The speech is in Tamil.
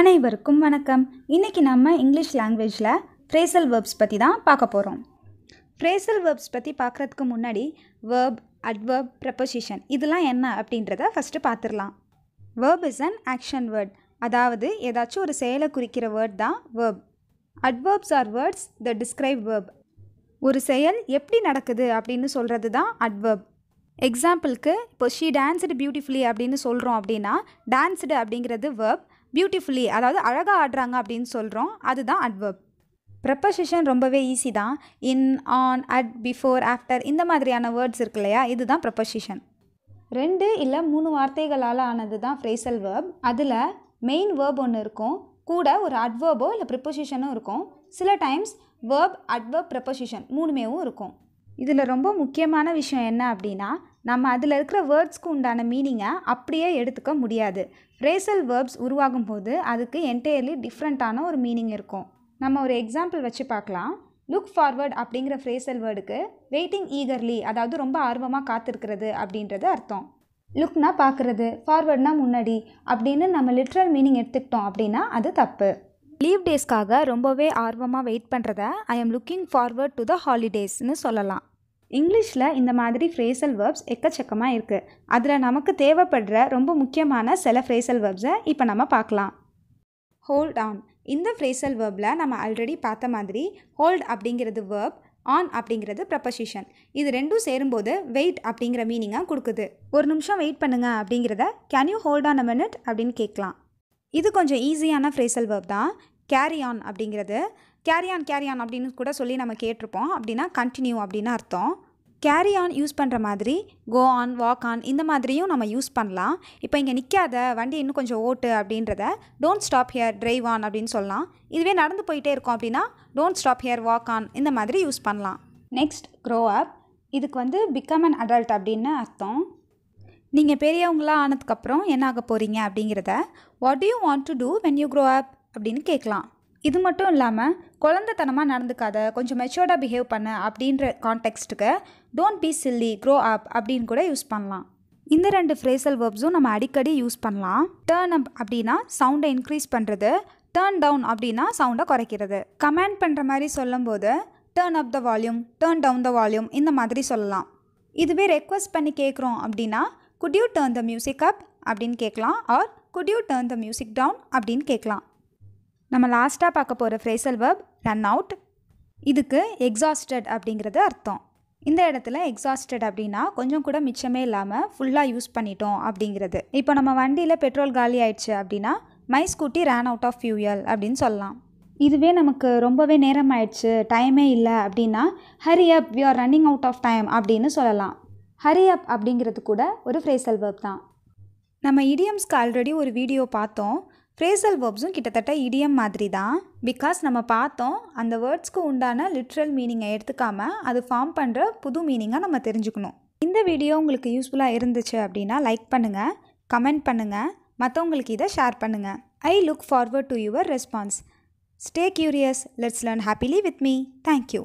அனைவருக்கும் வணக்கம் இன்றைக்கி நம்ம இங்கிலீஷ் லாங்குவேஜில் ஃப்ரேசல் வேர்ப்ஸ் பற்றி தான் பார்க்க போகிறோம் ஃப்ரேசல் வேர்ப்ஸ் பற்றி பார்க்குறதுக்கு முன்னாடி வேர்ப் அட்வர்ப் ப்ரப்போசிஷன் இதெல்லாம் என்ன அப்படின்றத ஃபஸ்ட்டு பார்த்துடலாம் verb is an action word அதாவது ஏதாச்சும் ஒரு செயலை குறிக்கிற வேர்ட் தான் verb adverbs are words the describe verb ஒரு செயல் எப்படி நடக்குது அப்படின்னு சொல்கிறது தான் அட்வர்ப் எக்ஸாம்பிளுக்கு இப்போ ஷீ டான்ஸ்டு பியூட்டிஃபுல்லி அப்படின்னு சொல்கிறோம் அப்படின்னா டான்ஸ்டு அப்படிங்கிறது வேர்ப் பியூட்டிஃபுல்லி அதாவது அழகாக ஆடுறாங்க அப்படின்னு சொல்கிறோம் அதுதான் அட்வர்ப் ப்ரப்பசிஷன் ரொம்பவே ஈஸி தான் in on at before after இந்த மாதிரியான வேர்ட்ஸ் இருக்கு இல்லையா இதுதான் ப்ரப்பசிஷன் ரெண்டு இல்லை மூணு வார்த்தைகளால் ஆனது தான் ஃப்ரேசல் வேர்ப் அதில் மெயின் வேர்ப் ஒன்று இருக்கும் கூட ஒரு அட்வர்போ இல்லை ப்ரிப்போசிஷனும் இருக்கும் சில டைம்ஸ் வேர்ப் அட்வர்ப் ப்ரிப்போசிஷன் மூணுமேவும் இருக்கும் இதில் ரொம்ப முக்கியமான விஷயம் என்ன அப்படின்னா நம்ம அதில் இருக்கிற வேர்ட்ஸ்க்கு உண்டான மீனிங்கை அப்படியே எடுத்துக்க முடியாது ஃப்ரேசல் வேர்ப்ஸ் உருவாகும் போது அதுக்கு என்டையர்லி டிஃப்ரெண்ட்டான ஒரு மீனிங் இருக்கும் நம்ம ஒரு எக்ஸாம்பிள் வச்சு பார்க்கலாம் லுக் ஃபார்வர்ட் அப்படிங்கிற ஃப்ரேசல் வேர்டுக்கு வெயிட்டிங் ஈகர்லி அதாவது ரொம்ப ஆர்வமாக காத்திருக்கிறது அப்படின்றது அர்த்தம் லுக்னா பார்க்குறது ஃபார்வர்ட்னா முன்னாடி அப்படின்னு நம்ம லிட்ரல் மீனிங் எடுத்துக்கிட்டோம் அப்படின்னா அது தப்பு லீவ் டேஸ்க்காக ரொம்பவே ஆர்வமாக வெயிட் பண்ணுறத I am looking forward to the ஹாலிடேஸ்னு சொல்லலாம் இங்கிலீஷில் இந்த மாதிரி ஃப்ரேசல் வேர்ப்ஸ் எக்கச்சக்கமாக இருக்குது அதில் நமக்கு தேவைப்படுற ரொம்ப முக்கியமான சில ஃப்ரேசல் வேர்ப்ஸை இப்போ நம்ம பார்க்கலாம் ஹோல்ட் ஆன் இந்த ஃப்ரேசல் வேர்பில் நம்ம ஆல்ரெடி பார்த்த மாதிரி ஹோல்ட் அப்படிங்கிறது வேர்ப் ஆன் அப்படிங்கிறது ப்ரப்பசிஷன் இது ரெண்டும் சேரும்போது வெயிட் அப்படிங்கிற மீனிங்காக கொடுக்குது ஒரு நிமிஷம் வெயிட் பண்ணுங்க அப்படிங்கிறத can you hold on a minute அப்படின்னு கேட்கலாம் இது கொஞ்சம் ஈஸியான ஃப்ரேசல் வேர்ப் தான் கேரி ஆன் அப்படிங்கிறது கேரியான் கேரியான் அப்படின்னு கூட சொல்லி நம்ம கேட்டிருப்போம் அப்படின்னா கண்டினியூ அப்படின்னு அர்த்தம் கேரி ஆன் யூஸ் பண்ணுற மாதிரி கோ ஆன் வாக் ஆன் இந்த மாதிரியும் நம்ம யூஸ் பண்ணலாம் இப்போ இங்கே நிற்காத வண்டி இன்னும் கொஞ்சம் ஓட்டு அப்படின்றத don't stop here drive on அப்படின்னு சொல்லலாம் இதுவே நடந்து போயிட்டே இருக்கோம் அப்படின்னா don't stop here walk on இந்த மாதிரி யூஸ் பண்ணலாம் நெக்ஸ்ட் க்ரோ அப் இதுக்கு வந்து பிகம் அன் அடல்ட் அப்படின்னு அர்த்தம் நீங்கள் பெரியவங்களாக ஆனதுக்கப்புறம் என்ன ஆக போகிறீங்க அப்படிங்கிறத what you want to do when you grow up அப்படின்னு கேட்கலாம் இது மட்டும் இல்லாமல் குழந்தைத்தனமாக நடந்துக்காத கொஞ்சம் மெச்சோர்டாக பிஹேவ் பண்ண அப்படின்ற கான்டெக்ஸ்ட்டுக்கு don't be silly grow up அப்படின்னு கூட யூஸ் பண்ணலாம் இந்த ரெண்டு ஃப்ரேசல் வேர்ப்ஸும் நம்ம அடிக்கடி யூஸ் பண்ணலாம் டேர்ன் அப் அப்படின்னா சவுண்டை இன்க்ரீஸ் பண்ணுறது டேர்ன் டவுன் அப்படின்னா சவுண்டை குறைக்கிறது கமெண்ட் பண்ணுற மாதிரி சொல்லும்போது turn up the volume turn down the volume இந்த மாதிரி சொல்லலாம் இதுவே ரெக்வஸ்ட் பண்ணி கேட்குறோம் அப்படின்னா could you turn the music up அப்படின்னு கேட்கலாம் or could you turn the music down அப்படின்னு கேட்கலாம் நம்ம லாஸ்ட்டாக பார்க்க போகிற ஃப்ரேசல் வேர்ப் ரன் அவுட் இதுக்கு எக்ஸாஸ்டட் அப்படிங்கிறது அர்த்தம் இந்த இடத்துல எக்ஸாஸ்டட் அப்படின்னா கொஞ்சம் கூட மிச்சமே இல்லாமல் ஃபுல்லாக யூஸ் பண்ணிட்டோம் அப்படிங்கிறது இப்போ நம்ம வண்டியில் பெட்ரோல் காலி ஆயிடுச்சு அப்படின்னா my scooty ran out of fuel அப்படின்னு சொல்லலாம் இதுவே நமக்கு ரொம்பவே நேரம் ஆயிடுச்சு டைமே இல்லை அப்படின்னா hurry up we are running out of time அப்படின்னு சொல்லலாம் ஹரி அப் அப்படிங்கிறது கூட ஒரு ஃப்ரேசல் வேர்ப் தான் நம்ம இடியம்ஸ்க்கு ஆல்ரெடி ஒரு வீடியோ பார்த்தோம் ஃப்ரேசல் வேர்ப்ஸும் கிட்டத்தட்ட இடியம் மாதிரி தான் பிகாஸ் நம்ம பார்த்தோம் அந்த வேர்ட்ஸ்க்கு உண்டான லிட்ரல் மீனிங்கை எடுத்துக்காமல் அது ஃபார்ம் பண்ணுற புது மீனிங்காக நம்ம தெரிஞ்சுக்கணும் இந்த வீடியோ உங்களுக்கு யூஸ்ஃபுல்லாக இருந்துச்சு அப்படின்னா லைக் பண்ணுங்கள் கமெண்ட் பண்ணுங்கள் மற்றவங்களுக்கு இதை ஷேர் பண்ணுங்கள் I look forward to your response stay curious let's learn happily with me thank you